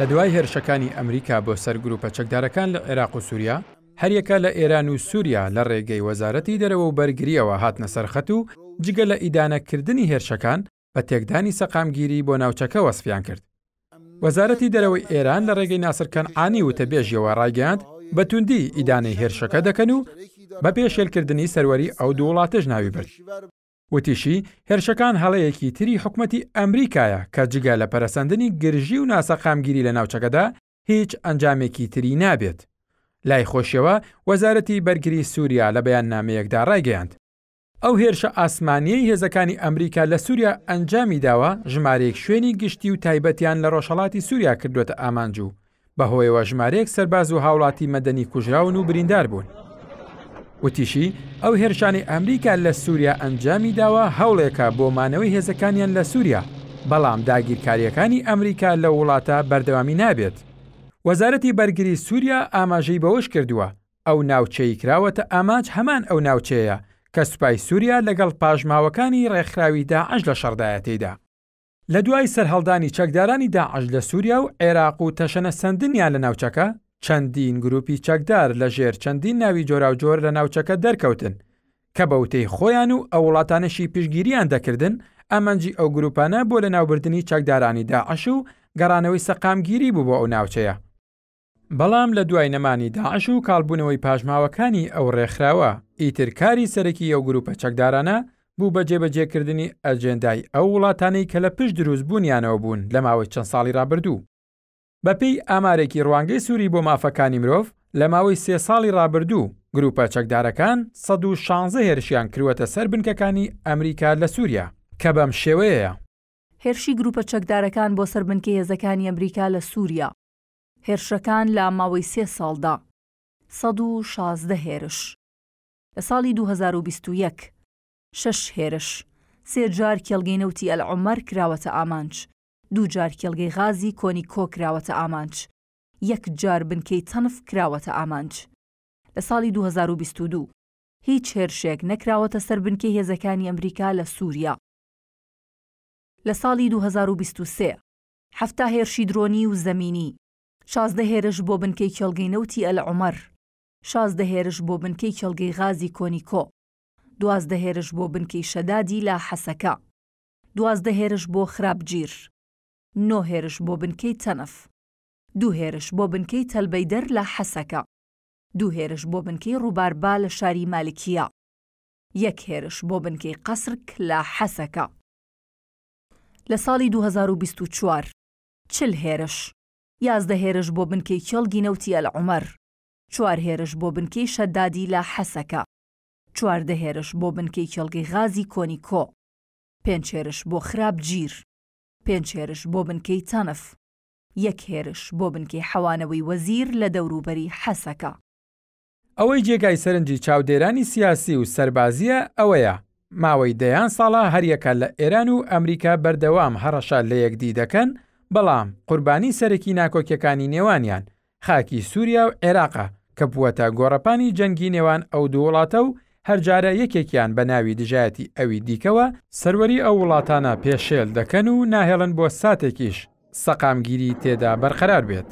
لە دوای هێرشەکانی ئەمریکا بۆ سەر گروپە چەکدارەکان لە عێراق و سووریا هەریەکە لە ئێران و سووریا لە ڕێگەی وەزارەتی دەرەوە و بەرگریەوە هاتنە سەرخەت و جگە لە ئیدانەکردنی هێرشەکان بە تێکدانی سەقامگیری بۆ ناوچەکە وەسفیان کرد. وەزارەتی دەرەوەی ئێران لە ڕێگەی ناسرکەن ئانی وتەبێژیەوە ڕایگەاند بەتوندی ئیدانەی هێرشەکە دەکەن و بە پێشێلکردنی سەروەری ئەو دوو وڵاتەش ناوی برد. وتیشی هێرشەکان هەڵەیەکی تری حکوومەتتی ئەمریکایە کە جگە لە پەرسەندنی گرژی و ناسەقامگیری لە ناوچەکەدا هیچ ئەنجامێکی تری نابێت. لای خۆشیەوە وەزارەتی بەرگری سووریا لە بەیان نامەیەکدا ڕایگەیاند. ئەو هێرشە ئاسمانیەی هێزەکانی ئەمریکا لە سووریا ئەنجامی داوە ژمارەیەک شوێنی گشتی و تایبەتیان لە ڕۆژهڵاتی سووریا کردوێتە ئامانجوو. بەهۆیەوە ژمارەیەک سەرباز و هاوڵاتی مەدەنی کوژراون و بریندار بوون. وتیشی ئەو هێرشانی ئەمریکا لە سووریا ئەنجامی داوە هەوڵێکە بۆ مانەوەی هێزەکانیان لە سووریا بەڵام داگیرکاریەکانی ئەمریکا لە وڵاتە بەردەوامی نابێت. وەزارەتی بەرگری سووریا ئاماژەی بەوەش کردووە ئەو ناوچەی کراوەتە ئاماج هەمان ئەو ناوچەیە کە سوپای سووریا لەگەڵ پاژماوەکانی ڕێکخراویدا عش لە شەردایەتیدا. لە دوای سەرهەڵدانی چەکدارانی داعش لە سووریا و عێراق و تەشەنە سندنیان لە ناوچەکە چەندین گروپی چەکدار لە ژێر چەندین ناوی جۆراوجۆر لە ناوچەکە دەرکەوتن کە بە وتەی خۆیان و ئەو وڵاتانەشی پشگیریان دەکردن ئەمەنجی ئەو گروپانە بۆ لە ناوبردننی چەکدارانی داعش و گەڕانەوەی سەقامگیری بوو بۆ ئەو ناوچەیە. بەڵام لە دوای نەمانی داعش و کاڵبوونەوەی پاژماوەکانی ئەو ڕێکخراوە ئیترکاری سەرەکی ئەو گروپە چەکدارانە بوو بە جێبەجێکردنی ئەجێندای ئەو وڵاتانەی کە لە پشت دروست بوونیانەوە بوون لە ماوەی چەند ساڵی رابرردوو. بەپی ئامارێکی ڕوانگەی سووری بۆ مافەکانی مرۆڤ لە ماوەی سێ ساڵی ڕابردوو گروپە چەکدارەکان 16 هێرشیان کروەتە سەر بنکەکانی ئەمریکا لە سووریا کە بەم شێوەیە. هێرشی گروپە چەکدارەکان بۆ سربنکە هێزەکانی ئەمریکا لە سووریا. هێرشەکان لا ماوەی سێ ساڵدا 16 هێرش. لە ساڵی 2021 شش هێرش سێجار کێڵگەینەوتی ئەلعمەر کراوەتە ئامانچ دوو جار کێلگەی غازی کۆنی کۆکراوەتە ئامانچ یەک جار بنکەی تەنف کراوەتە ئامانچ لە ساڵی 2022 هیچ هێرشێک نەکراوەتە سەر بنکەی هێزەکانی ئەمریکا لە سووریا لە ساڵی 2023 هەفتا هێرشی درۆنی و زەمینی شازدە هێرش بۆ بنکەی کێلگەی نەوتی ئەل عمەر شازدە هێرش بۆ بنکەی کێلگەی غازی کۆنیکۆ دوازدە هێرش بۆ بنکەی شەدادی لا حەسەکە دوازدە هێرش بۆ خراپگیر نۆ هێرش بۆ بنکەی تەنەف دوو هێرش بۆ بنکەی تەلبەیدەر لە حەسەکە دوو هێرش بۆ بنکەی ڕووباربا لە شاری مالکیە یەک هێرش بۆ بنکەی قەسرک لە حەسەکە لە ساڵی 2024 چل هێرش یازدە هێرش بۆ بنکەی کێڵگی نەوتیە لە عمەر چوار هێرش بۆ بنکەی شەدادی لە حەسەکە چواردە هێرش بۆ بنکەی کێڵگەی غازی کۆنیکۆ پێنج هێرش بۆ خراپ گیر پێنج هێرش بۆ بنکەی چانف یەک هێرش بۆ بنکەی حەوانەوەی وەزیر لە دەوروبەری حەسەکە ئەوەی جێگای سەرنجی چاودێرانی سیاسی و سربازیە ئەوەیە ماوەی دەیان ساڵە هەریەکە لە ئێران و ئەمریکا بەردەوام هەڕەشا لە یەکدی دەکەن بەڵام قوربانی سەرەکی ناکۆکیەکانی نێوانیان خاکی سووریا و عێراقە کە بووەتە گۆڕەپانی جەنگی نێوان ئەو دووڵاتە و هەرجارە یەکێکیان بە ناوی دژایەتی ئەوی دیکەوە سەروەری ئەو وڵاتانە پێشێل دەکەن و ناهێڵن بۆ ساتێکیش سەقامگیری تێدا بەرقەرار بێت.